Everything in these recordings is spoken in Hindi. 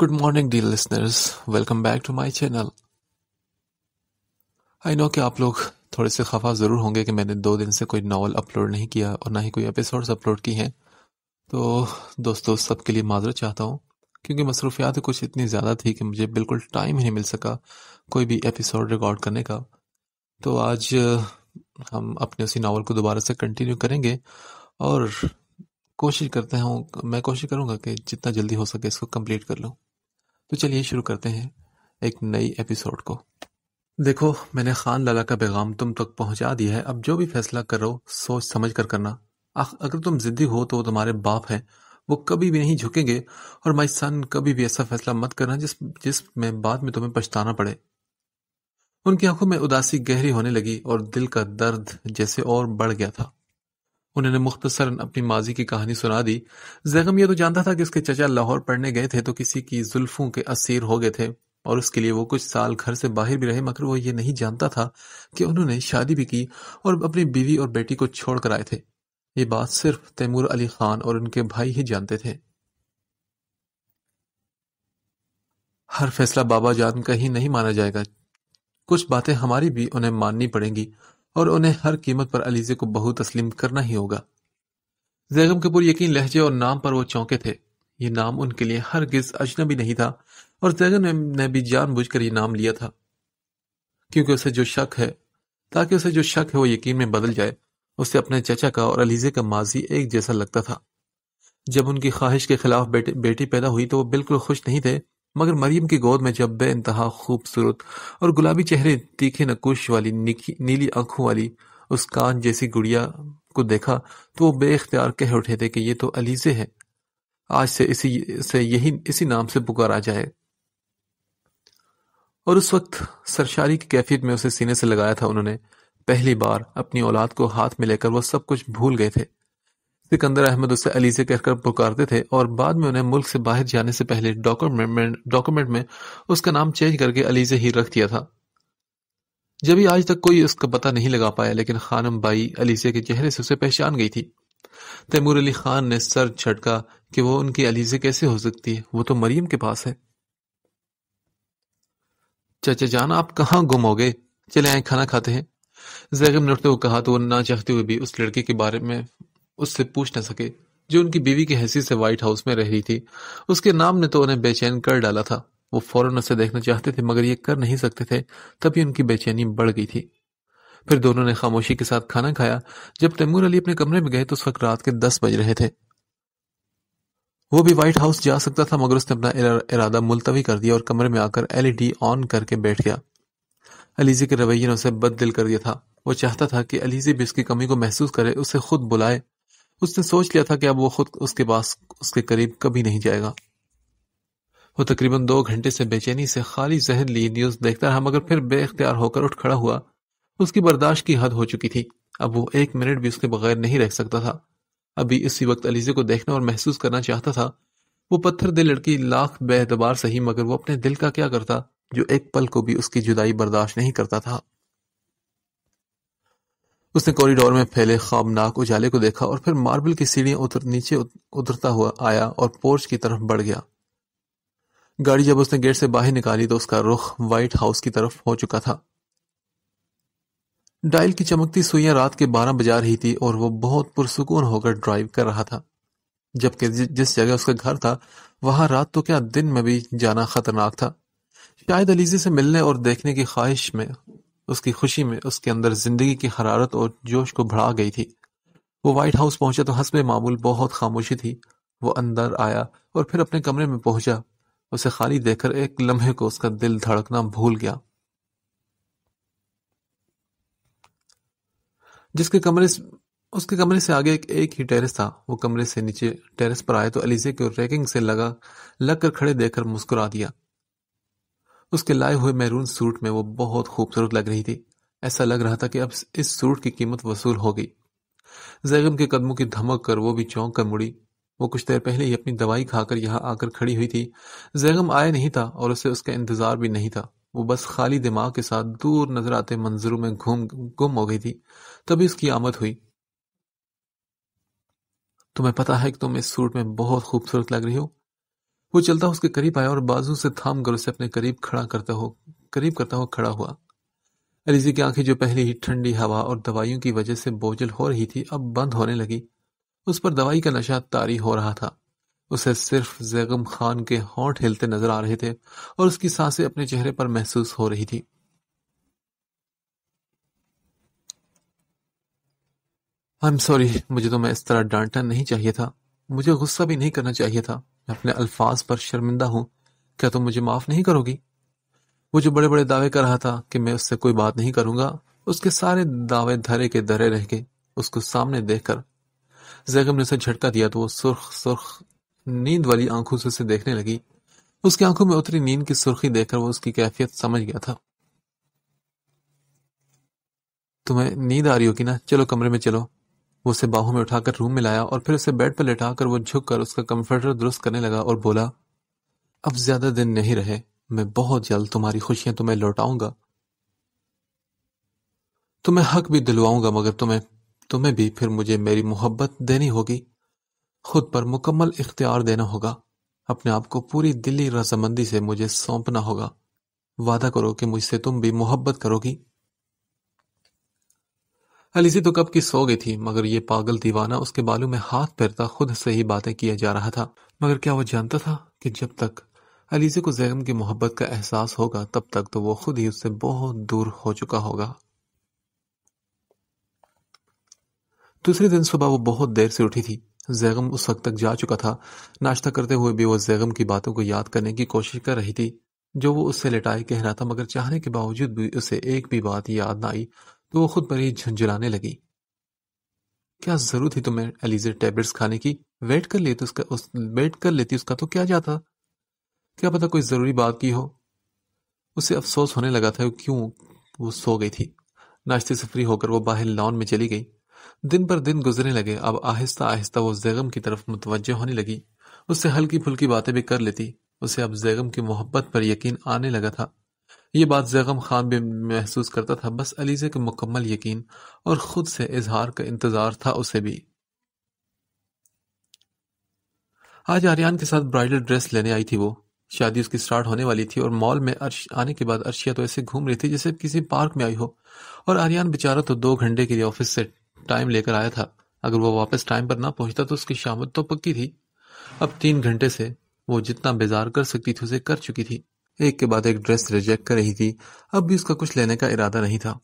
Good morning dear listeners welcome back to my channel I know कि आप लोग थोड़े से खफा ज़रूर होंगे कि मैंने दो दिन से कोई नावल अपलोड नहीं किया और ना ही कोई एपिसोड्स अपलोड की हैं तो दोस्तों सबके लिए माजरत चाहता हूँ क्योंकि मसरूफियात कुछ इतनी ज़्यादा थी कि मुझे बिल्कुल टाइम ही नहीं मिल सका कोई भी एपिसोड रिकॉर्ड करने का तो आज हम अपने उसी नावल को दोबारा से कंटिन्यू करेंगे और कोशिश करते हूँ मैं कोशिश करूँगा कि जितना जल्दी हो सके इसको कंप्लीट कर लूँ तो चलिए शुरू करते हैं एक नई एपिसोड को देखो मैंने खान लाला का पैगाम तुम तक पहुंचा दिया है अब जो भी फैसला करो सोच समझ कर करना आख अगर तुम जिद्दी हो तो वो तुम्हारे बाप हैं वो कभी भी नहीं झुकेंगे और माई सन कभी भी ऐसा फैसला मत करना जिस जिसमें बाद में तुम्हें पछताना पड़े उनकी आंखों में उदासी गहरी होने लगी और दिल का दर्द जैसे और बढ़ गया था उन्होंने मुख्तसर अपनी माजी की कहानी सुना दी जैगम यह तो जानता था कि उसके चचा लाहौर पढ़ने गए थे तो किसी की जुल्फों के असीर हो गए थे और उसके लिए वो कुछ साल घर से बाहर भी रहे मगर वो ये नहीं जानता था कि उन्होंने शादी भी की और अपनी बीवी और बेटी को छोड़कर आए थे ये बात सिर्फ तैमूर अली खान और उनके भाई ही जानते थे हर फैसला बाबा जान का ही नहीं माना जाएगा कुछ बातें हमारी भी उन्हें माननी पड़ेंगी और उन्हें हर कीमत पर अलीजे को बहु तस्लीम करना ही होगा जैगम कपूर यकीन लहजे और नाम पर वो चौंके थे ये नाम उनके लिए हर गिज अजनबी नहीं था और जैगम ने भी जान बुझ कर यह नाम लिया था क्योंकि उसे जो शक है ताकि उसे जो शक है वो यकीन में बदल जाए उसे अपने चचा का और अलीजे का माजी एक जैसा लगता था जब उनकी ख्वाहिश के खिलाफ बेटी बेटी पैदा हुई तो वो बिल्कुल खुश नहीं थे मगर मरियम की गोद में जब बे इंतहा खूबसूरत और गुलाबी चेहरे तीखे नकुश वाली नीली आंखों वाली उस कान जैसी गुड़िया को देखा तो वो बेख्तियार कह उठे थे कि ये तो अलीजे है आज से इसी से यही इसी नाम से पुकारा जाए और उस वक्त सरशारी की कैफियत में उसे सीने से लगाया था उन्होंने पहली बार अपनी औलाद को हाथ में लेकर वह सब कुछ भूल गए थे सिकंदर अहमद उसे अलीजे कहकर पुकारते थे और बाद में उन्हें मुल्क से बाहर जाने से पहले डॉक्यूमेंट डॉक्यूमेंट में उसका नाम चेंज करके अलीजे ही रख दिया था जब ही आज तक कोई उसका पता नहीं लगा पाया लेकिन खानम बाई अलीजे के चेहरे से उसे पहचान गई थी तैमूर अली खान ने सर झटका कि वो उनकी अलीजे कैसे हो सकती है वो तो मरियम के पास है चाचा जान आप कहाँ गुम हो गए चले आए खाना खाते हैं जैगम ने उठते हुए कहा तो वो ना चाहते हुए भी उस लड़के के बारे में उससे पूछ न सके जो उनकी बीवी की हैसियत से व्हाइट हाउस में रह रही थी उसके नाम ने तो उन्हें बेचैन कर डाला था वो फौरन उसे देखना चाहते थे मगर ये कर नहीं सकते थे तभी उनकी बेचैनी बढ़ गई थी फिर दोनों ने खामोशी के साथ खाना खाया जब तैमूर अली अपने कमरे में गए तो उस वक्त रात के दस बज रहे थे वो भी व्हाइट हाउस जा सकता था मगर उसने अपना इरादा मुलतवी कर दिया और कमरे में आकर एलईडी ऑन e करके बैठ गया अलीजी e के रवैये ने उसे बद दिल कर दिया था वो चाहता था कि अलीजी e भी उसकी कमी को महसूस करे उसे खुद बुलाए उसने सोच लिया था कि अब वो खुद उसके पास उसके करीब कभी नहीं जाएगा वो तकरीबन दो घंटे से बेचैनी से खाली जहन लिए न्यूज देखता रहा मगर फिर बेख्तियार होकर उठ खड़ा हुआ उसकी बर्दाश्त की हद हो चुकी थी अब वो एक मिनट भी उसके बगैर नहीं रह सकता था अभी इसी वक्त अलीजे को देखना और महसूस करना चाहता था वो पत्थर दिल लड़की लाख बेतबार सही मगर वो अपने दिल का क्या करता जो एक पल को भी उसकी जुदाई बर्दाश्त नहीं करता था उसने कॉरिडोर में फैले ख्वाबनाक उजाले को देखा और फिर मार्बल की सीढ़ियां उतर नीचे उतरता हुआ आया और पोर्च की तरफ बढ़ गया गाड़ी जब उसने गेट से बाहर निकाली तो उसका रुख व्हाइट हाउस की तरफ हो चुका था डायल की चमकती सुइयां रात के बारह बजा रही थी और वो बहुत पुरसकून होकर ड्राइव कर रहा था जबकि जिस जगह उसका घर था वहां रात तो क्या दिन में भी जाना खतरनाक था शायद अलीजे से मिलने और देखने की ख्वाहिश में उसकी खुशी में उसके अंदर जिंदगी की हरारत और जोश को भड़ा गई थी वो व्हाइट हाउस पहुंचा तो हंसबे मामूल बहुत खामोशी थी वो अंदर आया और फिर अपने कमरे में पहुंचा उसे खाली देखकर एक लम्हे को उसका दिल धड़कना भूल गया जिसके कमरे उसके कमरे से आगे एक, एक ही टेरेस था वो कमरे से नीचे टेरेस पर आए तो अलीजे को रैकिंग से लगा लगकर खड़े देखकर मुस्कुरा दिया उसके लाए हुए मैरून सूट में वो बहुत खूबसूरत लग रही थी ऐसा लग रहा था कि अब इस सूट की कीमत वसूल हो गई जैगम के कदमों की धमक कर वो भी चौंक कर मुड़ी वो कुछ देर पहले ही अपनी दवाई खाकर यहाँ आकर खड़ी हुई थी जैगम आया नहीं था और उसे उसका इंतजार भी नहीं था वो बस खाली दिमाग के साथ दूर नजर आते मंजरों में घूम गुम हो गई थी तभी उसकी आमद हुई तुम्हें पता है कि तुम इस सूट में बहुत खूबसूरत लग रही हो वो चलता उसके करीब आया और बाजू से थाम कर उसे अपने करीब खड़ा करता हो करीब करता हो खड़ा हुआ अलीजी की आंखें जो पहले ही ठंडी हवा और दवाइयों की वजह से बोझल हो रही थी अब बंद होने लगी उस पर दवाई का नशा तारी हो रहा था उसे सिर्फ जैगम खान के होंठ हिलते नजर आ रहे थे और उसकी सांसें अपने चेहरे पर महसूस हो रही थी आई एम सॉरी मुझे तो मैं इस तरह डांटना नहीं चाहिए था मुझे गुस्सा भी नहीं करना चाहिए था मैं अपने अल्फाज पर शर्मिंदा हूं क्या तुम मुझे माफ़ नहीं करोगी वो जो बड़े बड़े दावे कर रहा था कि मैं उससे कोई बात नहीं करूंगा उसके सारे दावे धरे के धरे रह गए उसको सामने देखकर जैगम ने उसे झटका दिया तो वो सुर्ख सुर्ख नींद वाली आंखों से उसे देखने लगी उसकी आंखों में उतरी नींद की सुर्खी देखकर वो उसकी कैफियत समझ गया था तुम्हें नींद आ रही होगी ना चलो कमरे में चलो वो उसे बाहों में उठाकर रूम में लाया और फिर उसे बेड पर लेटाकर वो झुक कर उसका कंफर्टर दुरुस्त करने लगा और बोला अब ज्यादा दिन नहीं रहे मैं बहुत जल्द तुम्हारी खुशियां तुम्हें लौटाऊंगा तुम्हें हक भी दिलवाऊंगा मगर तुम्हें तुम्हें भी फिर मुझे मेरी मोहब्बत देनी होगी खुद पर मुकम्मल इख्तियार देना होगा अपने आप को पूरी दिली रजामंदी से मुझे सौंपना होगा वादा करो कि मुझसे तुम भी मोहब्बत करोगी अलीसी तो कब की सो गई थी मगर ये पागल दीवाना उसके बालों में हाथ फेरता खुद से ही बातें किया जा रहा था मगर क्या वो जानता था कि जब तक अलीसी को जैगम की मोहब्बत का एहसास होगा तब तक तो वो खुद ही उससे बहुत दूर हो चुका होगा दूसरे दिन सुबह वो बहुत देर से उठी थी जैगम उस वक्त तक जा चुका था नाश्ता करते हुए भी वो जैगम की बातों को याद करने की कोशिश कर रही थी जो वो उससे लिटाई कह रहा था मगर चाहने के बावजूद भी उसे एक भी बात याद ना आई तो वो खुद पर ही झुंझुलाने लगी क्या जरूरत थी तुम्हें एलिजर टैबलेट्स खाने की वेट कर लेती उसका उस वेट कर लेती उसका तो क्या जाता क्या पता कोई ज़रूरी बात की हो उसे अफसोस होने लगा था क्यों वो सो गई थी नाश्ते से फ्री होकर वो बाहर लॉन में चली गई दिन पर दिन गुजरने लगे अब आहिस्ता आहिस्ता वो जैगम की तरफ मुतवजह होने लगी उससे हल्की फुल्की बातें भी कर लेती उसे अब जैगम की मोहब्बत पर यकीन आने लगा था ये बात जैगम खान भी महसूस करता था बस अलीज़े के मुकम्मल यकीन और ख़ुद से इजहार का इंतज़ार था उसे भी आज आर्यन के साथ ब्राइडल ड्रेस लेने आई थी वो शादी उसकी स्टार्ट होने वाली थी और मॉल में अर्श आने के बाद अर्शिया तो ऐसे घूम रही थी जैसे किसी पार्क में आई हो और आर्यन बेचारा तो दो घंटे के लिए ऑफिस से टाइम लेकर आया था अगर वो वापस टाइम पर ना पहुंचता तो उसकी शामद तो पक्की थी अब तीन घंटे से वो जितना बेजार कर सकती थी उसे कर चुकी थी एक के बाद एक ड्रेस रिजेक्ट कर रही थी अब भी उसका कुछ लेने का इरादा नहीं था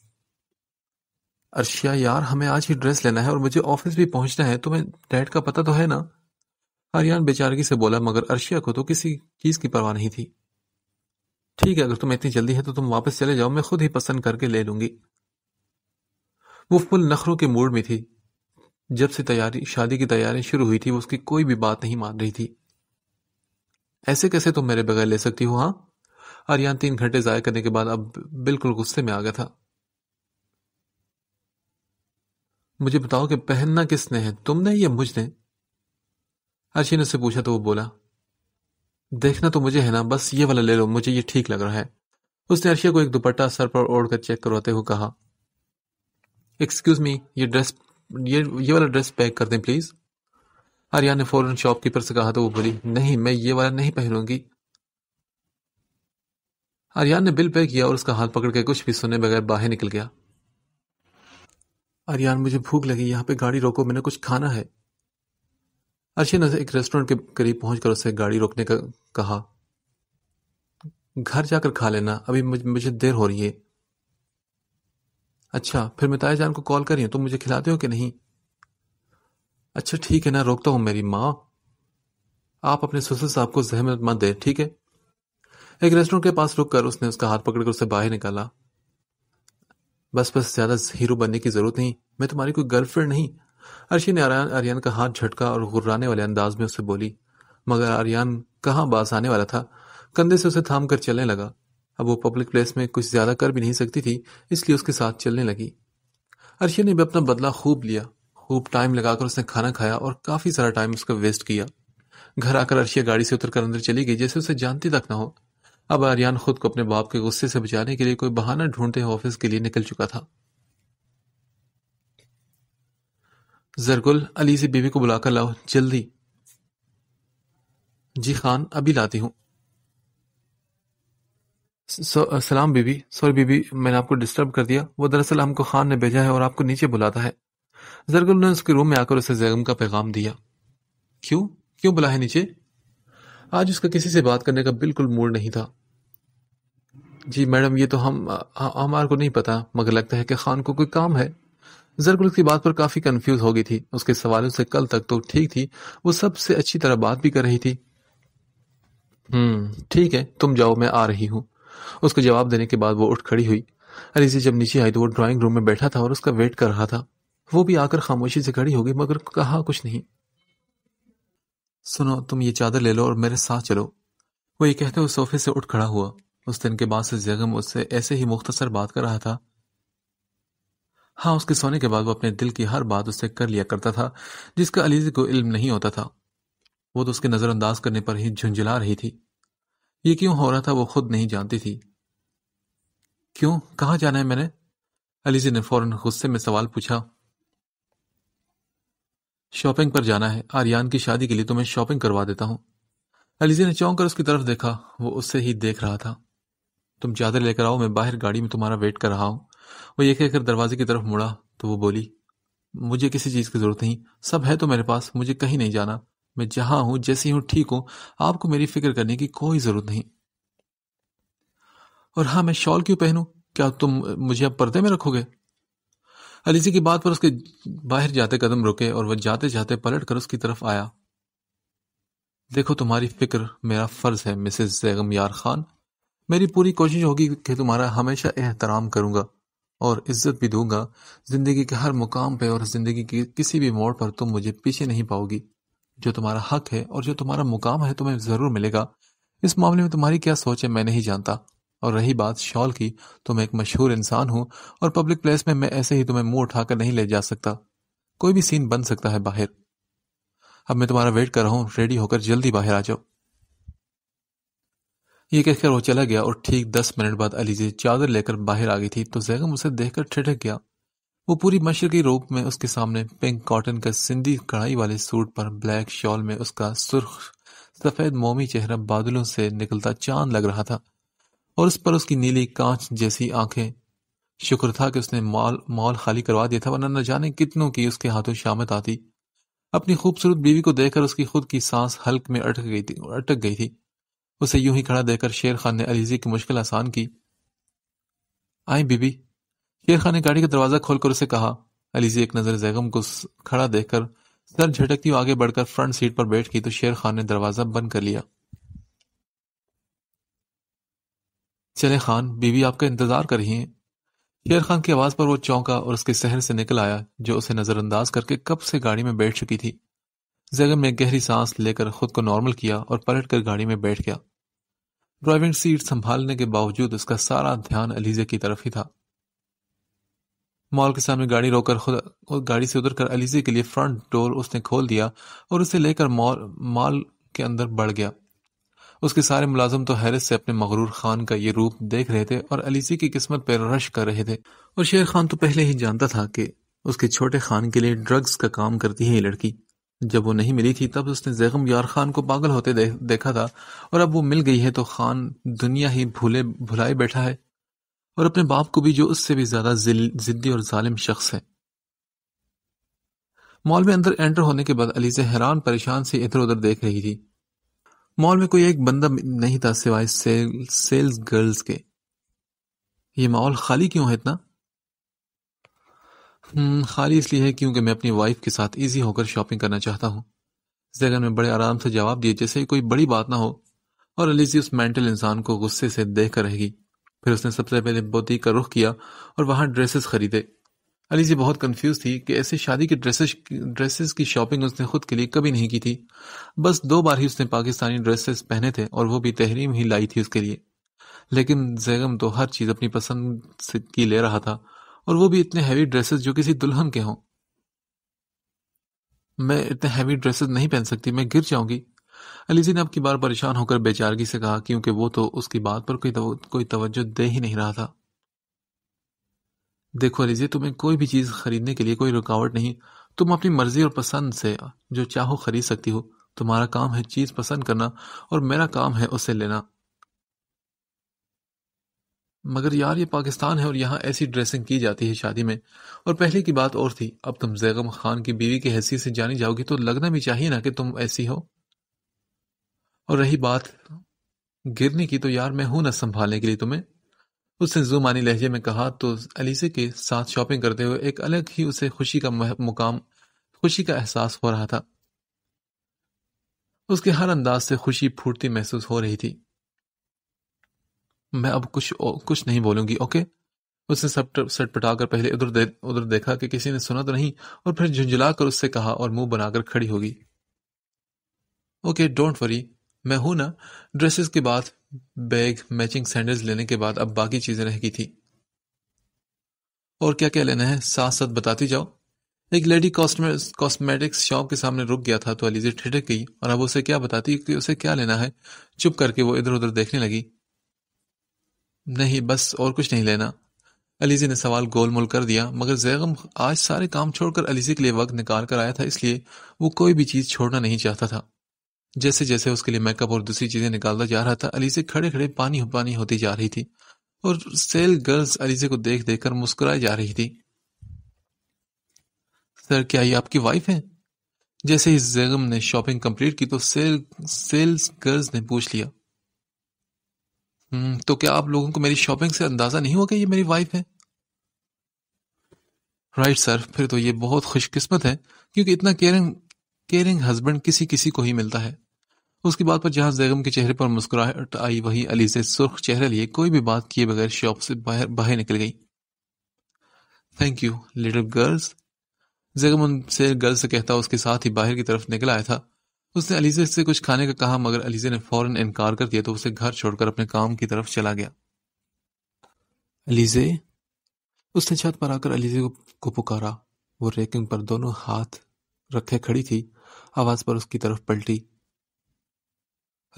अर्शिया यार हमें आज ही ड्रेस लेना है और मुझे ऑफिस भी पहुंचना है तुम्हें डैड का पता तो है ना हरियान बेचारगी से बोला मगर अर्शिया को तो किसी चीज की परवाह नहीं थी ठीक है अगर तुम इतनी जल्दी है तो तुम वापस चले जाओ मैं खुद ही पसंद करके ले लूंगी वो फुल नखरों के मूड में थी जब से तैयारी शादी की तैयारी शुरू हुई थी वो उसकी कोई भी बात नहीं मान रही थी ऐसे कैसे तुम मेरे बगैर ले सकती हो हाँ आर्यन तीन घंटे जाया करने के बाद अब बिल्कुल गुस्से में आ गया था मुझे बताओ कि पहनना किसने है तुमने या मुझने अर्शी ने उससे पूछा तो वो बोला देखना तो मुझे है ना बस ये वाला ले लो मुझे ये ठीक लग रहा है उसने अर्शिया को एक दुपट्टा सर पर ओढ़ कर चेक करवाते हुए कहा एक्सक्यूज मी ये ड्रेस ये ये वाला ड्रेस पैक कर दें प्लीज आर्या ने फौरन शॉपकीपर से कहा तो वो बोली नहीं मैं ये वाला नहीं पहनूंगी आर्यन ने बिल पे किया और उसका हाथ पकड़ के कुछ भी सुने बगैर बाहर निकल गया आर्यन मुझे भूख लगी यहां पे गाड़ी रोको मैंने कुछ खाना है अर्शी ने एक रेस्टोरेंट के करीब पहुंचकर उसे गाड़ी रोकने का कहा घर जाकर खा लेना अभी मुझे देर हो रही है अच्छा फिर मैं ताया जान को कॉल करी तुम तो मुझे खिलाते हो कि नहीं अच्छा ठीक है ना रोकता हूं मेरी माँ आप अपने ससुर साहब को जहमत मत दे ठीक है एक रेस्टोरेंट के पास रुककर उसने उसका हाथ पकड़कर उसे बाहर निकाला बस बस ज्यादा हीरो बनने की जरूरत नहीं मैं तुम्हारी कोई गर्लफ्रेंड नहीं अर्शी ने आर्यन आर्यन का हाथ झटका और घुर्राने वाले अंदाज में उसे बोली मगर आर्यन कहाँ बास आने वाला था कंधे से उसे थाम कर चलने लगा अब वो पब्लिक प्लेस में कुछ ज्यादा कर भी नहीं सकती थी इसलिए उसके साथ चलने लगी अर्शी ने भी अपना बदला खूब लिया खूब टाइम लगाकर उसने खाना खाया और काफी सारा टाइम उसका वेस्ट किया घर आकर अर्शिया गाड़ी से उतर कर अंदर चली गई जैसे उसे जानती तक ना हो अब आर्यन खुद को अपने बाप के गुस्से से बचाने के लिए कोई बहाना ढूंढते हुए ऑफिस के लिए निकल चुका था जरगुल अली से बीवी को बुलाकर लाओ जल्दी जी खान अभी लाती हूं सलाम बीबी सॉरी बीबी मैंने आपको डिस्टर्ब कर दिया वो दरअसल हमको खान ने भेजा है और आपको नीचे बुलाता है जरगुल ने उसके रूम में आकर उसे जैगम का पैगाम दिया क्यों क्यों बुला है नीचे आज उसका किसी से बात करने का बिल्कुल मूड नहीं था जी मैडम ये तो हम हमार को नहीं पता मगर लगता है कि खान को कोई काम है जरगुल की बात पर काफी कंफ्यूज हो गई थी उसके सवालों से कल तक तो ठीक थी वो सबसे अच्छी तरह बात भी कर रही थी हम्म ठीक है तुम जाओ मैं आ रही हूँ उसको जवाब देने के बाद वो उठ खड़ी हुई अलीजी जब नीचे आई तो वो ड्राइंग रूम में बैठा था और उसका वेट कर रहा था वो भी आकर खामोशी से खड़ी हो गई मगर कहा कुछ नहीं सुनो तुम ये चादर ले लो और मेरे साथ चलो वो ये कहते हुए सोफे से उठ खड़ा हुआ उस दिन के बाद से जगम उससे ऐसे ही मुख्तसर बात कर रहा था हाँ उसके सोने के बाद वो अपने दिल की हर बात उससे कर लिया करता था जिसका अलीजी को इल्म नहीं होता था वो तो उसके नज़रअंदाज करने पर ही झुंझुला रही थी ये क्यों हो रहा था वो खुद नहीं जानती थी क्यों कहा जाना है मैंने अलीजी ने फौरन गुस्से में सवाल पूछा शॉपिंग पर जाना है आर्यन की शादी के लिए तुम्हें तो शॉपिंग करवा देता हूं अलीजी ने चौंक कर उसकी तरफ देखा वो उससे ही देख रहा था तुम ज्यादा लेकर आओ मैं बाहर गाड़ी में तुम्हारा वेट कर रहा हूं वो ये कहकर दरवाजे की तरफ मुड़ा तो वो बोली मुझे किसी चीज़ की ज़रूरत नहीं सब है तो मेरे पास मुझे कहीं नहीं जाना मैं जहां हूं जैसी हूं ठीक हूं आपको मेरी फिक्र करने की कोई ज़रूरत नहीं और हां मैं शॉल क्यों पहनू क्या तुम मुझे अब पर्दे में रखोगे अलीजी की बात पर उसके बाहर जाते कदम रुके और वह जाते जाते पलट कर उसकी तरफ आया देखो तुम्हारी फिक्र मेरा फर्ज है मिसेज जैगम यार खान मेरी पूरी कोशिश होगी कि तुम्हारा हमेशा एहतराम करूंगा और इज्जत भी दूंगा जिंदगी के हर मुकाम पे और जिंदगी के किसी भी मोड़ पर तुम मुझे पीछे नहीं पाओगी जो तुम्हारा हक है और जो तुम्हारा मुकाम है तुम्हें जरूर मिलेगा इस मामले में तुम्हारी क्या सोच है मैं नहीं जानता और रही बात शॉल की तो मैं एक मशहूर इंसान हूँ और पब्लिक प्लेस में मैं ऐसे ही तुम्हें मुंह उठाकर नहीं ले जा सकता कोई भी सीन बन सकता है बाहर अब मैं तुम्हारा वेट कर रहा हूँ रेडी होकर जल्दी बाहर आ जाओ ये कहकर वो चला गया और ठीक दस मिनट बाद अलीजे चादर लेकर बाहर आ गई थी तो जैगम उसे देखकर ठिठक गया वो पूरी मशर के रूप में उसके सामने पिंक कॉटन का सिंधी कढ़ाई वाले सूट पर ब्लैक शॉल में उसका सुर्ख सफ़ेद मोमी चेहरा बादलों से निकलता चांद लग रहा था और उस पर उसकी नीली कांच जैसी आंखें शुक्र था कि उसने मॉल मॉल खाली करवा दिया था वरना न जाने कितनों की उसके हाथों शामत आती अपनी खूबसूरत बीवी को देखकर उसकी खुद की सांस हल्क में अटक गई थी अटक गई थी उसे यूं ही खड़ा देखकर शेर खान ने अलीजी की मुश्किल आसान की आई बीबी शेर खान ने गाड़ी का दरवाज़ा खोलकर उसे कहा अलीजी एक नज़र जैगम को खड़ा देखकर सर झटकती हुई आगे बढ़कर फ्रंट सीट पर बैठ गई तो शेर खान ने दरवाज़ा बंद कर लिया चले खान बीवी आपका इंतज़ार कर रही हैं शेर खान की आवाज़ पर वो चौंका और उसके शहर से निकल आया जो उसे नज़रअंदाज करके कब से गाड़ी में बैठ चुकी थी जैगन में गहरी सांस लेकर खुद को नॉर्मल किया और पलट कर गाड़ी में बैठ गया ड्राइविंग सीट संभालने के बावजूद उसका सारा ध्यान अलीजे की तरफ ही था मॉल के सामने गाड़ी रोककर खुद गाड़ी से उतरकर अलीजे के लिए फ्रंट डोर उसने खोल दिया और उसे लेकर मॉल मॉल के अंदर बढ़ गया उसके सारे मुलाजम तो हैरत से अपने मगरूर खान का ये रूप देख रहे थे और अलीजे की किस्मत पर रश कर रहे थे और शेर खान तो पहले ही जानता था कि उसके छोटे खान के लिए ड्रग्स का काम करती है ये लड़की जब वो नहीं मिली थी तब उसने जैगम यार खान को पागल होते दे, देखा था और अब वो मिल गई है तो खान दुनिया ही भूले भुलाए बैठा है और अपने बाप को भी जो उससे भी ज्यादा जिद्दी और जालिम शख्स है मॉल में अंदर एंटर होने के बाद अलीजे हैरान परेशान से इधर उधर देख रही थी मॉल में कोई एक बंदा नहीं था सिवाय सेल, सेल्स गर्ल्स के ये मॉल खाली क्यों है इतना हम्म, खाली इसलिए है क्योंकि मैं अपनी वाइफ के साथ ईजी होकर शॉपिंग करना चाहता हूँ जैगन ने बड़े आराम से जवाब दिए जैसे कोई बड़ी बात ना हो और अलीजी उस मेंटल इंसान को गुस्से से देख कर रहेगी फिर उसने सबसे पहले बोती का रुख किया और वहाँ ड्रेसेस खरीदे अलीजी बहुत कंफ्यूज थी कि ऐसे शादी के ड्रेसेस ड्रेसेस की शॉपिंग उसने खुद के लिए कभी नहीं की थी बस दो बार ही उसने पाकिस्तानी ड्रेसेस पहने थे और वो भी तहरीम ही लाई थी उसके लिए लेकिन जैगम तो हर चीज़ अपनी पसंद से की ले रहा था और वो भी इतने हैवी ड्रेसेस जो किसी दुल्हन के हों मैं इतने हैवी ड्रेसेस नहीं पहन सकती मैं गिर जाऊंगी अलीजी ने अब की बार परेशान होकर बेचारगी से कहा क्योंकि वो तो उसकी बात पर कोई तव, कोई तवज्जो दे ही नहीं रहा था देखो अलीजी तुम्हें कोई भी चीज़ खरीदने के लिए कोई रुकावट नहीं तुम अपनी मर्जी और पसंद से जो चाहो खरीद सकती हो तुम्हारा काम है चीज़ पसंद करना और मेरा काम है उसे लेना मगर यार ये पाकिस्तान है और यहाँ ऐसी ड्रेसिंग की जाती है शादी में और पहले की बात और थी अब तुम जैगम खान की बीवी की हैसियत से जानी जाओगी तो लगना भी चाहिए ना कि तुम ऐसी हो और रही बात गिरने की तो यार मैं हूं ना संभालने के लिए तुम्हें उसने जुमानी लहजे में कहा तो अलीसे के साथ शॉपिंग करते हुए एक अलग ही उसे खुशी का मुकाम खुशी का एहसास हो रहा था उसके हर अंदाज से खुशी फूटती महसूस हो रही थी मैं अब कुछ कुछ नहीं बोलूंगी ओके उसने सब सटपटा कर पहले उधर दे, उधर देखा कि किसी ने सुना तो नहीं और फिर झुंझुला कर उससे कहा और मुंह बनाकर खड़ी होगी ओके डोंट वरी मैं हूं ना ड्रेसेस के बाद बैग मैचिंग सैंडल्स लेने के बाद अब बाकी चीजें रह गई थी और क्या क्या लेना है साथ साथ बताती जाओ एक लेडी कॉस्मेटिक्स शॉप के सामने रुक गया था तो अलीजे ठिठक गई और अब उसे क्या बताती कि उसे क्या लेना है चुप करके वो इधर उधर देखने लगी नहीं बस और कुछ नहीं लेना अलीजे ने सवाल गोलमोल कर दिया मगर जैगम आज सारे काम छोड़कर अलीजे के लिए वक्त निकाल कर आया था इसलिए वो कोई भी चीज़ छोड़ना नहीं चाहता था जैसे जैसे उसके लिए मेकअप और दूसरी चीज़ें निकालता जा रहा था अलीजे खड़े खड़े पानी पानी होती जा रही थी और सेल गर्ल्स अलीजे को देख देख कर मुस्कुराई जा रही थी सर क्या ये आपकी वाइफ है जैसे ही जैगम ने शॉपिंग कंप्लीट की तो सेल सेल्स गर्ल्स ने पूछ लिया हम्म, तो क्या आप लोगों को मेरी शॉपिंग से अंदाज़ा नहीं होगा ये मेरी वाइफ है राइट सर फिर तो ये बहुत खुशकिस्मत है क्योंकि इतना केयरिंग केयरिंग हस्बैंड किसी किसी को ही मिलता है उसकी बात पर जहां जैगम के चेहरे पर मुस्कुराहट आई वही अली से सुर्ख चेहरे लिए कोई भी बात किए बगैर शॉप से बाहर बाहर निकल गई thank you little girls Zaigham उनसे गर्ल्स से कहता उसके साथ ही बाहर की तरफ निकल आया था उसने अलीजे से कुछ खाने का कहा मगर अलीजे ने फौरन इनकार कर दिया तो उसे घर छोड़कर अपने काम की तरफ चला गया अलीजे उसने छत पर आकर अलीजे को, को पुकारा वो रेकिंग पर दोनों हाथ रखे खड़ी थी आवाज पर उसकी तरफ पलटी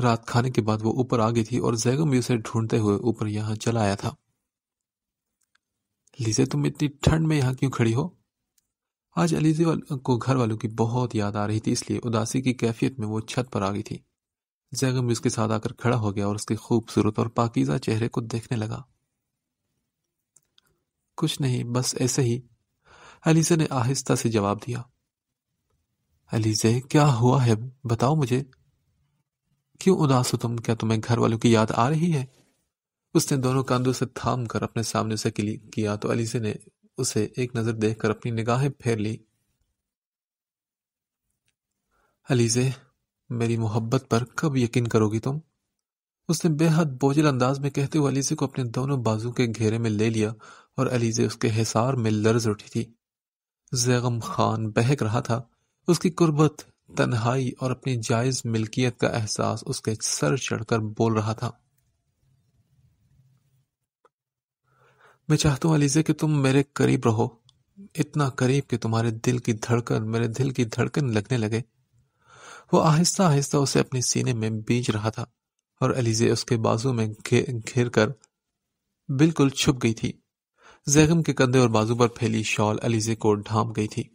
रात खाने के बाद वो ऊपर आ गई थी और जैगम भी उसे ढूंढते हुए ऊपर यहां चला आया था लीजे तुम इतनी ठंड में यहां क्यों खड़ी हो आज अलीजे को घर वालों की बहुत याद आ रही थी इसलिए उदासी की कैफियत में वो छत पर आ गई थी जैगम भी उसके साथ आकर खड़ा हो गया और उसके खूबसूरत और पाकिजा चेहरे को देखने लगा कुछ नहीं बस ऐसे ही अलीजे ने आहिस्ता से जवाब दिया अलीजे क्या हुआ है बताओ मुझे क्यों उदास हो तुम क्या तुम्हें घर वालों की याद आ रही है उसने दोनों कांधों से थाम कर अपने सामने से किया तो अलीजे ने उसे एक नज़र देखकर अपनी निगाहें फेर ली अलीजे मेरी मोहब्बत पर कब यकीन करोगी तुम उसने बेहद बोझिल अंदाज में कहते हुए अलीजे को अपने दोनों बाजू के घेरे में ले लिया और अलीजे उसके हिसार में लर्ज उठी थी जैगम खान बहक रहा था उसकी कुर्बत तन्हाई और अपनी जायज़ मिल्कियत का एहसास उसके सर चढ़कर बोल रहा था मैं चाहता हूँ अलीजे कि तुम मेरे करीब रहो इतना करीब कि तुम्हारे दिल की धड़कन मेरे दिल की धड़कन लगने लगे वो आहिस्ता आहिस्ता उसे अपने सीने में बीज रहा था और अलीजे उसके बाजू में घेर कर बिल्कुल छुप गई थी जैगम के कंधे और बाजू पर फैली शॉल अलीजे को ढांप गई थी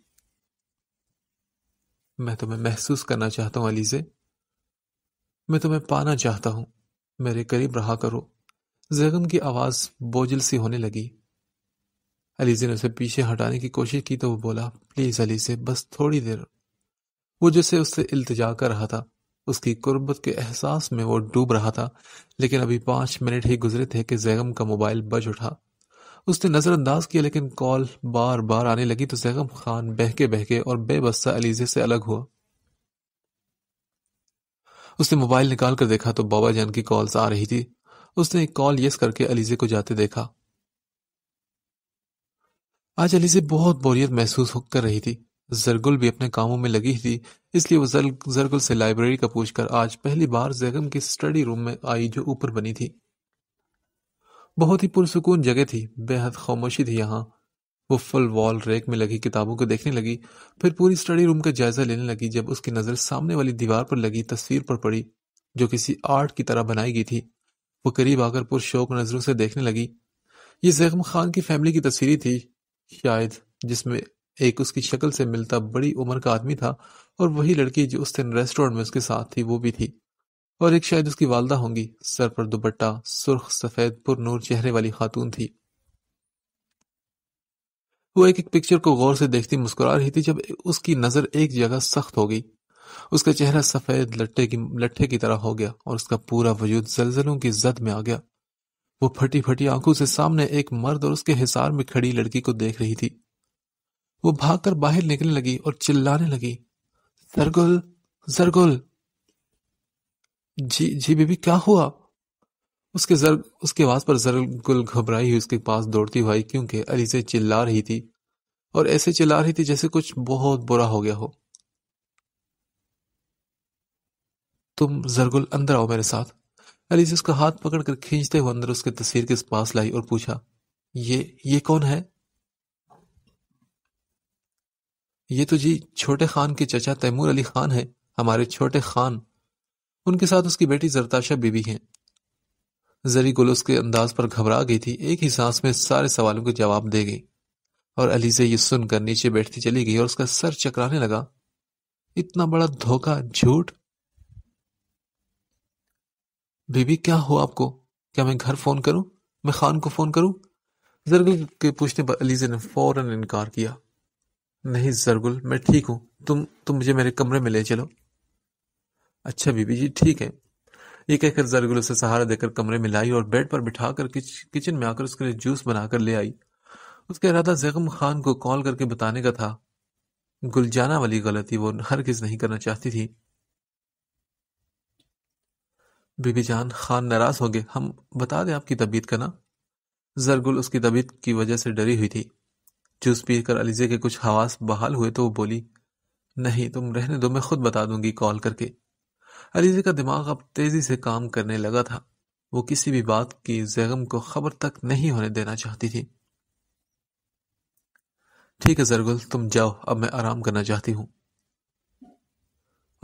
मैं तुम्हें महसूस करना चाहता हूं अलीजे मैं तुम्हें पाना चाहता हूं मेरे करीब रहा करो जैगन की आवाज़ बोझल सी होने लगी अलीजे ने उसे पीछे हटाने की कोशिश की तो वो बोला प्लीज़ अलीजे बस थोड़ी देर वो जैसे उससे इल्तजा कर रहा था उसकी कुर्बत के एहसास में वो डूब रहा था लेकिन अभी पांच मिनट ही गुजरे थे कि जैगम का मोबाइल बज उठा उसने नज़रअंदाज किया लेकिन कॉल बार बार आने लगी तो जैगम खान बहके बहके और बेबस्ता अलीजे से अलग हुआ उसने मोबाइल निकाल कर देखा तो बाबा जान की कॉल्स आ रही थी उसने एक कॉल यस करके अलीजे को जाते देखा आज अलीजे बहुत बोरियत महसूस कर रही थी जरगुल भी अपने कामों में लगी थी इसलिए वो जर, जरगुल से लाइब्रेरी का पूछकर आज पहली बार जैगम की स्टडी रूम में आई जो ऊपर बनी थी बहुत ही पुरसकून जगह थी बेहद खामोशी थी यहाँ वो फुल वॉल रैक में लगी किताबों को देखने लगी फिर पूरी स्टडी रूम का जायजा लेने लगी जब उसकी नज़र सामने वाली दीवार पर लगी तस्वीर पर पड़ी जो किसी आर्ट की तरह बनाई गई थी वो करीब आकर पुरशोक नजरों से देखने लगी ये जैगम खान की फैमिली की तस्वीर थी शायद जिसमें एक उसकी शक्ल से मिलता बड़ी उम्र का आदमी था और वही लड़की जो उस दिन रेस्टोरेंट में उसके साथ थी वो भी थी और एक शायद उसकी वालदा होंगी सर पर दुपट्टा सुर्ख सफेद पुरनूर चेहरे वाली खातून थी वो एक एक पिक्चर को गौर से देखती मुस्कुरा रही थी जब उसकी नजर एक जगह सख्त हो गई उसका चेहरा सफेद लट्टे की लट्ठे की तरह हो गया और उसका पूरा वजूद जलजलों की जद में आ गया वो फटी फटी आंखों से सामने एक मर्द और उसके हिसार में खड़ी लड़की को देख रही थी वो भागकर बाहर निकलने लगी और चिल्लाने लगी जरगुल जरगुल जी जी बीबी क्या हुआ उसके जर उसके आवाज पर जरगुल घबराई हुई उसके पास दौड़ती हुई क्योंकि अलीजे चिल्ला रही थी और ऐसे चिल्ला रही थी जैसे कुछ बहुत बुरा हो गया हो तुम जरगुल अंदर आओ मेरे साथ से उसका हाथ पकड़कर खींचते हुए अंदर उसके तस्वीर के पास लाई और पूछा ये ये कौन है ये तो जी छोटे खान के चचा तैमूर अली खान है हमारे छोटे खान उनके साथ उसकी बेटी जरताशा बीबी हैं जरी गुल उसके अंदाज पर घबरा गई थी एक ही सांस में सारे सवालों के जवाब दे गई और अलीजे ये सुनकर नीचे बैठती चली गई और उसका सर चकराने लगा इतना बड़ा धोखा झूठ बीबी क्या हो आपको क्या मैं घर फ़ोन करूं मैं खान को फ़ोन करूं जरगुल के पूछने पर अलीज़े ने फौरन इनकार किया नहीं जरगुल मैं ठीक हूं तुम तुम मुझे मेरे कमरे में ले चलो अच्छा बीबी जी ठीक है ये कहकर जरगुल उसे सहारा देकर कमरे में लाई और बेड पर बिठा कर किच, किचन में आकर उसके लिए जूस बनाकर ले आई उसका इरादा जैगम खान को कॉल करके बताने का था गुलजाना वाली गलती वो हर किस नहीं करना चाहती थी बीबी जान खान नाराज होंगे हम बता दें आपकी तबीयत का ना जरगुल उसकी तबीयत की वजह से डरी हुई थी जूस पीकर अलीजे के कुछ हवास बहाल हुए तो वो बोली नहीं तुम रहने दो मैं खुद बता दूंगी कॉल करके अलीजे का दिमाग अब तेजी से काम करने लगा था वो किसी भी बात की जैगम को खबर तक नहीं होने देना चाहती थी ठीक है जरगुल तुम जाओ अब मैं आराम करना चाहती हूं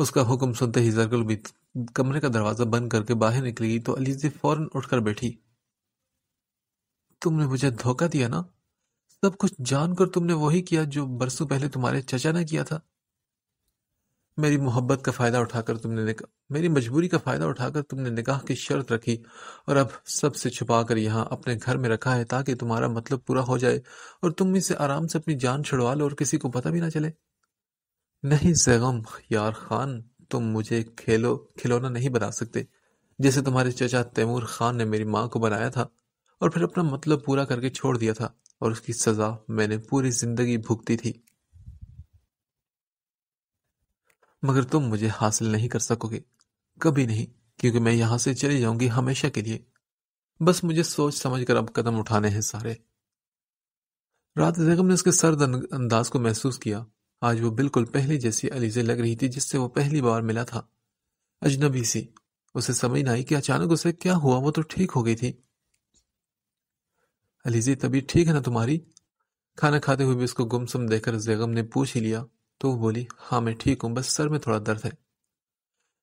उसका हुक्म सुनते ही जरगुल भी कमरे का दरवाज़ा बंद करके बाहर निकली तो अलीज़े फ़ौरन उठकर बैठी तुमने मुझे धोखा दिया ना सब कुछ जानकर तुमने वही किया जो बरसों पहले तुम्हारे चचा ने किया था मेरी मोहब्बत का फ़ायदा उठाकर तुमने निका मेरी मजबूरी का फ़ायदा उठाकर तुमने निकाह की शर्त रखी और अब सबसे छुपा कर यहां अपने घर में रखा है ताकि तुम्हारा मतलब पूरा हो जाए और तुम इसे आराम से अपनी जान छुड़वा लो और किसी को पता भी ना चले नहीं सैगम यार खान तुम मुझे खेलो खिलौना नहीं बना सकते जैसे तुम्हारे चचा तैमूर खान ने मेरी माँ को बनाया था और फिर अपना मतलब पूरा करके छोड़ दिया था और उसकी सजा मैंने पूरी जिंदगी भुगती थी मगर तुम मुझे हासिल नहीं कर सकोगे कभी नहीं क्योंकि मैं यहां से चली जाऊंगी हमेशा के लिए बस मुझे सोच समझ कर अब कदम उठाने हैं सारे रात बेगम ने उसके सर्द अंदाज को महसूस किया आज वो बिल्कुल पहले जैसी अलीजे लग रही थी जिससे वो पहली बार मिला था अजनबी सी उसे समझ नहीं आई कि अचानक उसे क्या हुआ वो तो ठीक हो गई थी अलीजे तबीयत ठीक है ना तुम्हारी खाना खाते हुए भी उसको गुमसुम देकर जैगम ने पूछ ही लिया तो वो बोली हाँ मैं ठीक हूं बस सर में थोड़ा दर्द है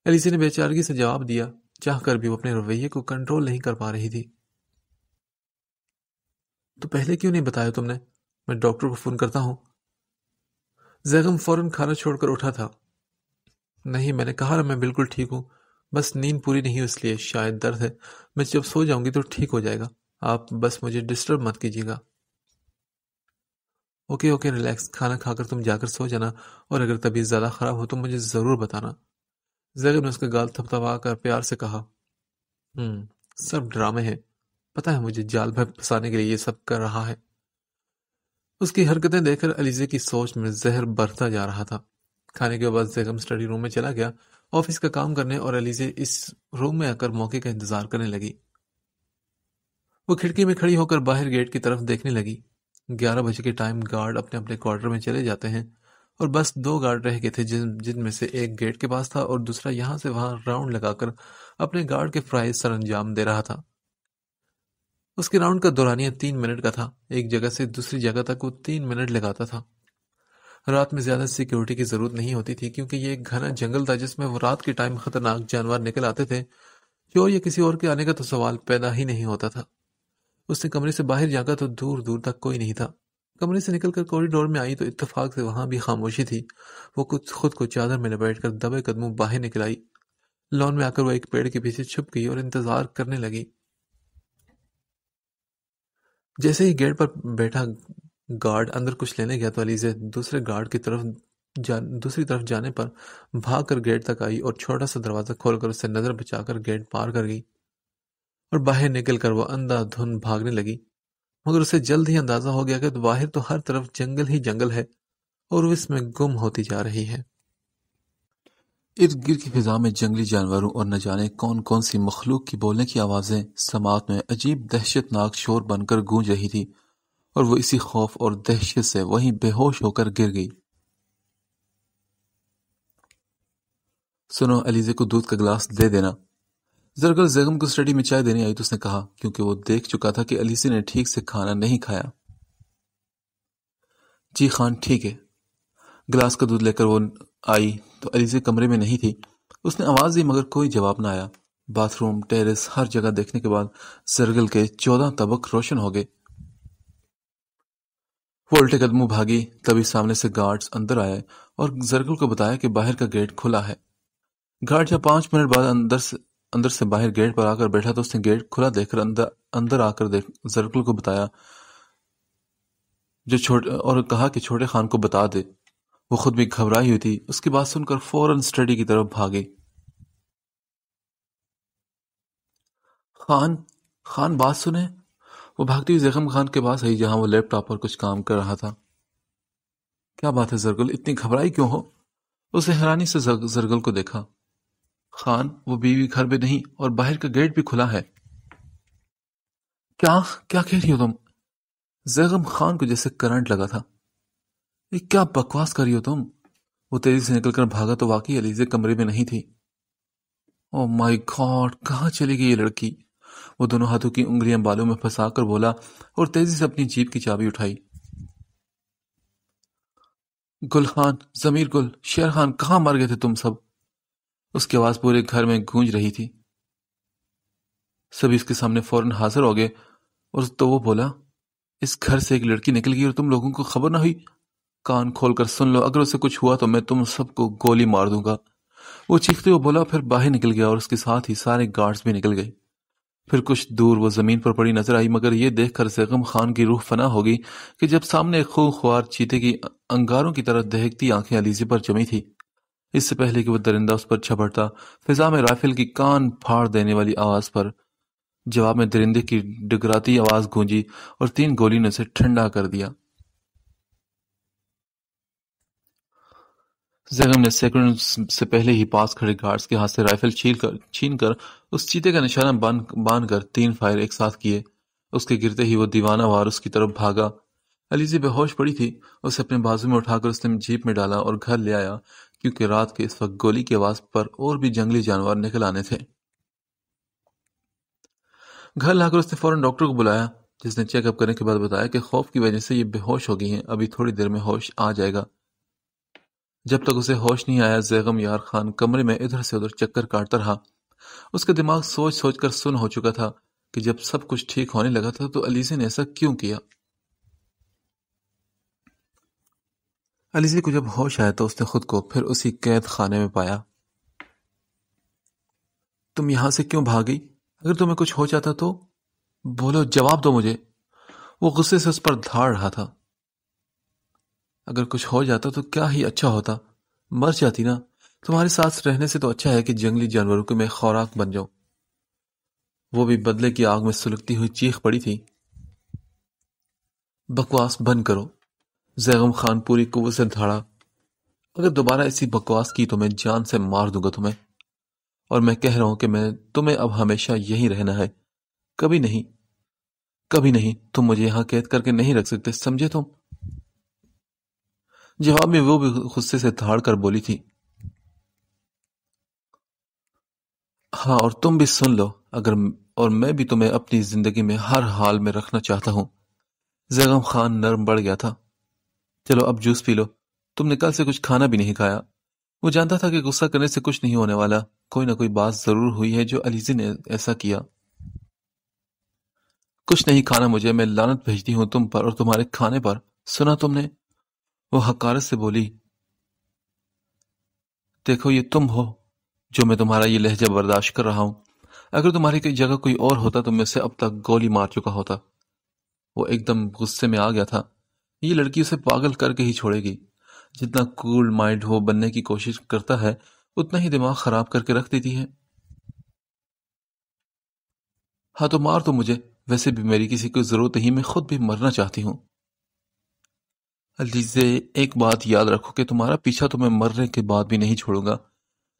अलीजे ने बेचारगी से जवाब दिया चाह कर भी वो अपने रवैये को कंट्रोल नहीं कर पा रही थी तो पहले क्यों नहीं बताया तुमने मैं डॉक्टर को फोन करता हूं जैगम फौरन खाना छोड़कर उठा था नहीं मैंने कहा ना मैं बिल्कुल ठीक हूँ बस नींद पूरी नहीं इसलिए शायद दर्द है मैं जब सो जाऊंगी तो ठीक हो जाएगा आप बस मुझे डिस्टर्ब मत कीजिएगा ओके ओके रिलैक्स खाना खाकर तुम जाकर सो जाना और अगर तबीयत ज़्यादा ख़राब हो तो मुझे ज़रूर बताना जैगम ने उसका गाल थपथपा कर प्यार से कहा हम्म सब ड्रामे हैं पता है मुझे जाल भर फंसाने के लिए ये सब कर रहा है उसकी हरकतें देखकर अलीजे की सोच में जहर बढ़ता जा रहा था खाने के बाद जैगम स्टडी रूम में चला गया ऑफिस का काम करने और अलीजे इस रूम में आकर मौके का इंतजार करने लगी वो खिड़की में खड़ी होकर बाहर गेट की तरफ देखने लगी ग्यारह बजे के टाइम गार्ड अपने अपने क्वार्टर में चले जाते हैं और बस दो गार्ड रह गए थे जिन जिनमें से एक गेट के पास था और दूसरा यहाँ से वहां राउंड लगाकर अपने गार्ड के फ्राइज सर अंजाम दे रहा था उसके राउंड का दौरानिया तीन मिनट का था एक जगह से दूसरी जगह तक वो तीन मिनट लगाता था रात में ज्यादा सिक्योरिटी की जरूरत नहीं होती थी क्योंकि ये एक घना जंगल था जिसमें वो रात के टाइम खतरनाक जानवर निकल आते थे चोर या किसी और के आने का तो सवाल पैदा ही नहीं होता था उसने कमरे से बाहर जाकर तो दूर दूर तक कोई नहीं था कमरे से निकलकर कॉरिडोर में आई तो इतफाक से वहां भी खामोशी थी वो कुछ खुद को चादर में लपेट कर दबे कदमों बाहर निकल आई लॉन में आकर वो एक पेड़ के पीछे छुप गई और इंतजार करने लगी जैसे ही गेट पर बैठा गार्ड अंदर कुछ लेने गया तो अलीजे दूसरे गार्ड की तरफ जा दूसरी तरफ जाने पर भाग कर गेट तक आई और छोटा सा दरवाज़ा खोलकर उससे नज़र बचाकर गेट पार कर गई और बाहर निकल कर वह धुन भागने लगी मगर उसे जल्द ही अंदाज़ा हो गया कि बाहर तो हर तरफ जंगल ही जंगल है और वो इसमें गुम होती जा रही है इर्द गिर्द की फिजा में जंगली जानवरों और न जाने कौन कौन सी मखलूक की बोलने की आवाज़ें समात में अजीब दहशतनाक शोर बनकर गूंज रही थी और वो इसी खौफ और दहशत से वहीं बेहोश होकर गिर गई सुनो अलीजे को दूध का गिलास दे देना जरगल जगम को स्टडी में चाय देने आई तो उसने कहा क्योंकि वो देख चुका था कि अलीजे ने ठीक से खाना नहीं खाया जी खान ठीक है गिलास का दूध लेकर वो आई तो अलीज़े कमरे में नहीं थी उसने आवाज़ दी मगर कोई जवाब ना आया बाथरूम टेरेस हर जगह देखने के बाद सरगल के चौदह तबक रोशन हो गए वो उल्टे कदमों भागी तभी सामने से गार्ड्स अंदर आए और जरगल को बताया कि बाहर का गेट खुला है गार्ड जब पांच मिनट बाद अंदर से अंदर से बाहर गेट पर आकर बैठा तो उसने गेट खुला देखकर अंदर अंदर आकर देख जरगल को बताया जो छोटे और कहा कि छोटे खान को बता दे वो खुद भी घबराई हुई थी उसकी बात सुनकर फौरन स्टडी की तरफ भागी खान खान बात सुने वो भागती हुई जखम खान के पास आई जहां वो लैपटॉप पर कुछ काम कर रहा था क्या बात है जरगुल इतनी घबराई क्यों हो उसने हैरानी से जरगुल को देखा खान वो बीवी घर में नहीं और बाहर का गेट भी खुला है क्या क्या कह रही हो तुम जैगम खान को जैसे करंट लगा था ये क्या बकवास कर रही हो तुम वो तेजी से निकलकर भागा तो वाकई अलीजे कमरे में नहीं थी ओ माय गॉड कहाँ चली गई ये लड़की वो दोनों हाथों की उंगलियां बालों में फंसा कर बोला और तेजी से अपनी जीप की चाबी उठाई गुल खान जमीर गुल शेर खान कहां मर गए थे तुम सब उसकी आवाज पूरे घर में गूंज रही थी सभी इसके सामने फौरन हाजिर हो गए और तो वो बोला इस घर से एक लड़की निकल गई और तुम लोगों को खबर ना हुई कान खोलकर सुन लो अगर उसे कुछ हुआ तो मैं तुम सबको गोली मार दूंगा वो चीखते हुए बोला फिर बाहर निकल गया और उसके साथ ही सारे गार्ड्स भी निकल गए फिर कुछ दूर वो जमीन पर पड़ी नजर आई मगर ये देखकर सैगम खान की रूह फना होगी कि जब सामने एक खूब ख्वार चीते की अंगारों की तरह दहकती आंखें अलीजे पर जमी थी इससे पहले कि वह दरिंदा उस पर छपड़ता फिजा में राइफल की कान फाड़ देने वाली आवाज पर जवाब में दरिंदे की डगराती आवाज गूंजी और तीन गोली ने उसे ठंडा कर दिया जख्म ने सेकंड से पहले ही पास खड़े गार्ड्स के हाथ से राइफल छीन कर छीन कर उस चीते का निशाना बांध कर तीन फायर एक साथ किए उसके गिरते ही वो दीवाना वार उसकी तरफ भागा अलीजी बेहोश पड़ी थी उसे अपने बाजू में उठाकर उसने जीप में डाला और घर ले आया क्योंकि रात के इस वक्त गोली की आवाज पर और भी जंगली जानवर निकल आने थे घर लाकर उसने फौरन डॉक्टर को बुलाया जिसने चेकअप करने के बाद बताया कि खौफ की वजह से ये बेहोश हो गई हैं अभी थोड़ी देर में होश आ जाएगा जब तक उसे होश नहीं आया जैगम यार खान कमरे में इधर से उधर चक्कर काटता रहा उसका दिमाग सोच सोच कर सुन हो चुका था कि जब सब कुछ ठीक होने लगा था तो अलीजे ने ऐसा क्यों किया अलीजे को जब होश आया तो उसने खुद को फिर उसी कैद खाने में पाया तुम यहां से क्यों भागी अगर तुम्हें कुछ हो जाता तो बोलो जवाब दो मुझे वो गुस्से से उस पर धाड़ रहा था अगर कुछ हो जाता तो क्या ही अच्छा होता मर जाती ना तुम्हारे साथ रहने से तो अच्छा है कि जंगली जानवरों की मैं खुराक बन जाऊं वो भी बदले की आग में सुलगती हुई चीख पड़ी थी बकवास बंद करो जैगम खान पूरी कुवत से धाड़ा अगर दोबारा ऐसी बकवास की तो मैं जान से मार दूंगा तुम्हें और मैं कह रहा हूं कि मैं तुम्हें अब हमेशा यहीं रहना है कभी नहीं कभी नहीं तुम मुझे यहां कैद करके नहीं रख सकते समझे तुम जवाब में वो भी गुस्से से धाड़ कर बोली थी हाँ और तुम भी सुन लो अगर और मैं भी तुम्हें अपनी जिंदगी में हर हाल में रखना चाहता हूं जैगम खान नरम बढ़ गया था चलो अब जूस पी लो तुमने कल से कुछ खाना भी नहीं खाया वो जानता था कि गुस्सा करने से कुछ नहीं होने वाला कोई ना कोई बात जरूर हुई है जो अलीजी ने ऐसा किया कुछ नहीं खाना मुझे मैं लानत भेजती हूं तुम पर और तुम्हारे खाने पर सुना तुमने वो हकारत से बोली देखो ये तुम हो जो मैं तुम्हारा ये लहजा बर्दाश्त कर रहा हूं अगर तुम्हारी की जगह कोई और होता तो मैं उसे अब तक गोली मार चुका होता वो एकदम गुस्से में आ गया था ये लड़की उसे पागल करके ही छोड़ेगी जितना कूल माइंड हो बनने की कोशिश करता है उतना ही दिमाग खराब करके रख देती है हाँ तो मार तो मुझे वैसे भी मेरी किसी को जरूरत नहीं मैं खुद भी मरना चाहती हूं अलीज़े एक बात याद रखो कि तुम्हारा पीछा तो मैं मरने के बाद भी नहीं छोड़ूंगा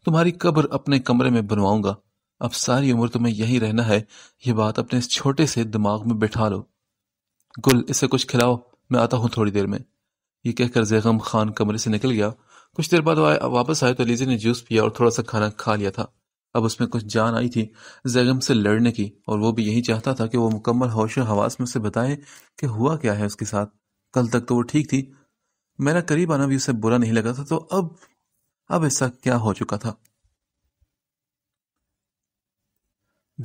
तुम्हारी कब्र अपने कमरे में बनवाऊंगा अब सारी उम्र तुम्हें यहीं रहना है ये बात अपने इस छोटे से दिमाग में बैठा लो गुल इसे कुछ खिलाओ मैं आता हूँ थोड़ी देर में ये कहकर जैगम खान कमरे से निकल गया कुछ देर बाद वापस आए तो अलीजे ने जूस पिया और थोड़ा सा खाना खा लिया था अब उसमें कुछ जान आई थी जैगम से लड़ने की और वो भी यही चाहता था कि वो मुकम्मल होश हवास में उसे बताए कि हुआ क्या है उसके साथ कल तक तो वो ठीक थी मेरा करीब आना भी उसे बुरा नहीं लगा था तो अब अब ऐसा क्या हो चुका था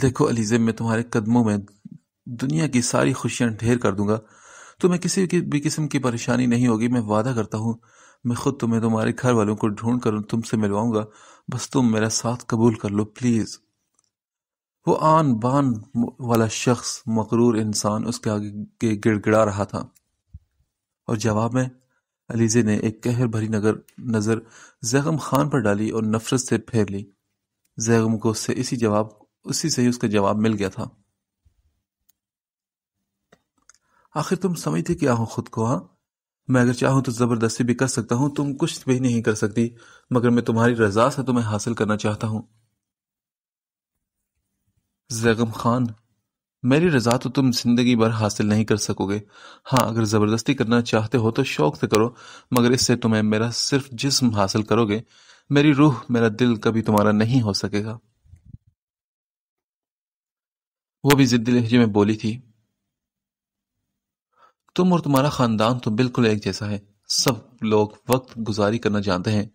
देखो अलीजे मैं तुम्हारे कदमों में दुनिया की सारी खुशियां ढेर कर दूंगा तुम्हें किसी की भी किस्म की परेशानी नहीं होगी मैं वादा करता हूं मैं खुद तुम्हें तुम्हारे घर वालों को ढूंढ कर तुमसे मिलवाऊंगा बस तुम मेरा साथ कबूल कर लो प्लीज वो आन बान वाला शख्स मकरूर इंसान उसके आगे गिड़गिड़ा रहा था और जवाब में अलीजे ने एक कहर भरी नगर नज़र जैगम खान पर डाली और नफरत से फेर ली जैगम को उससे इसी जवाब उसी से ही उसका जवाब मिल गया था आखिर तुम समझते क्या हो खुद को हाँ मैं अगर चाहूं तो ज़बरदस्ती भी कर सकता हूं तुम कुछ भी नहीं कर सकती मगर मैं तुम्हारी रजा से तुम्हें हासिल करना चाहता हूं जैगम खान मेरी रज़ा तो तुम ज़िंदगी भर हासिल नहीं कर सकोगे। हाँ, अगर ज़बरदस्ती करना चाहते हो तो शौक से करो, मगर इससे तुम्हें मेरा सिर्फ जिस्म हासिल करोगे। मेरी रूह, मेरा दिल कभी तुम्हारा नहीं हो सकेगा। वो भी ज़िद्दी लहजे में बोली थी, तुम और तुम्हारा ख़ानदान तो बिल्कुल एक जैसा है। सब लोग वक्त गुजारी करना जानते हैं।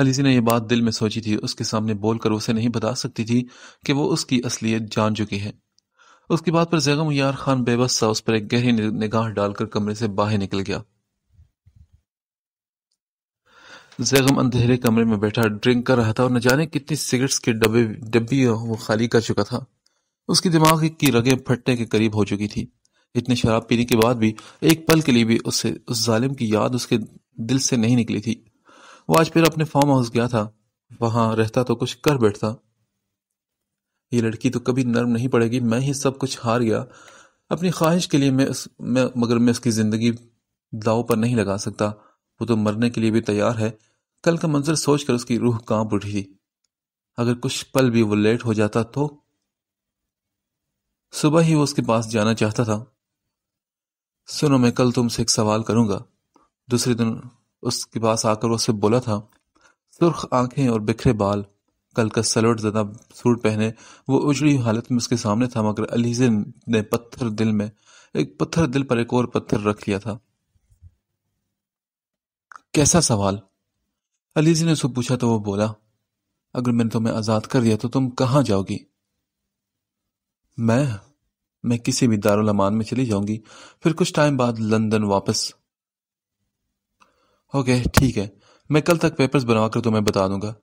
अलीजी ने यह बात दिल में सोची थी। उसके सामने बोलकर उसे नहीं बता सकती थी कि वो उसकी असलियत जान चुकी है। उसके बाद पर जगम यार खान बेबस सा उस पर एक गहरी निगाह डालकर कमरे से बाहर निकल गया जैगम अंधेरे कमरे में बैठा ड्रिंक कर रहा था और न जाने कितनी सिगरेट्स के डब्बे डब्बी वो खाली कर चुका था उसके दिमाग की रगें फटने के करीब हो चुकी थी इतने शराब पीने के बाद भी एक पल के लिए भी उससे उस जालिम की याद उसके दिल से नहीं निकली थी वो आज फिर अपने फार्म हाउस गया था वहां रहता तो कुछ कर बैठता ये लड़की तो कभी नर्म नहीं पड़ेगी मैं ही सब कुछ हार गया अपनी ख्वाहिश के लिए मैं उस मैं मगर मैं उसकी ज़िंदगी दाव पर नहीं लगा सकता वो तो मरने के लिए भी तैयार है कल का मंजर सोचकर उसकी रूह कांप उठी थी अगर कुछ पल भी वो लेट हो जाता तो सुबह ही वो उसके पास जाना चाहता था सुनो मैं कल तुमसे एक सवाल करूंगा दूसरे दिन उसके पास आकर उससे बोला था सुर्ख आंखें और बिखरे बाल कल का सलोट ज़दा सूट पहने वो उजड़ी हालत में उसके सामने था मगर अलीजे ने पत्थर दिल में एक पत्थर दिल पर एक और पत्थर रख लिया था कैसा सवाल अलीजे ने उसको पूछा तो वो बोला अगर मैंने तुम्हें आज़ाद कर दिया तो तुम कहाँ जाओगी मैं मैं किसी भी दारुलमान में चली जाऊंगी फिर कुछ टाइम बाद लंदन वापस ओके ठीक है मैं कल तक पेपर्स बनाकर तुम्हें बता दूंगा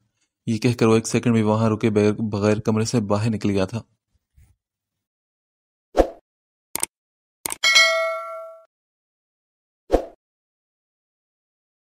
ये कहकर वो एक सेकंड में वहां रुके बगैर कमरे से बाहर निकल गया था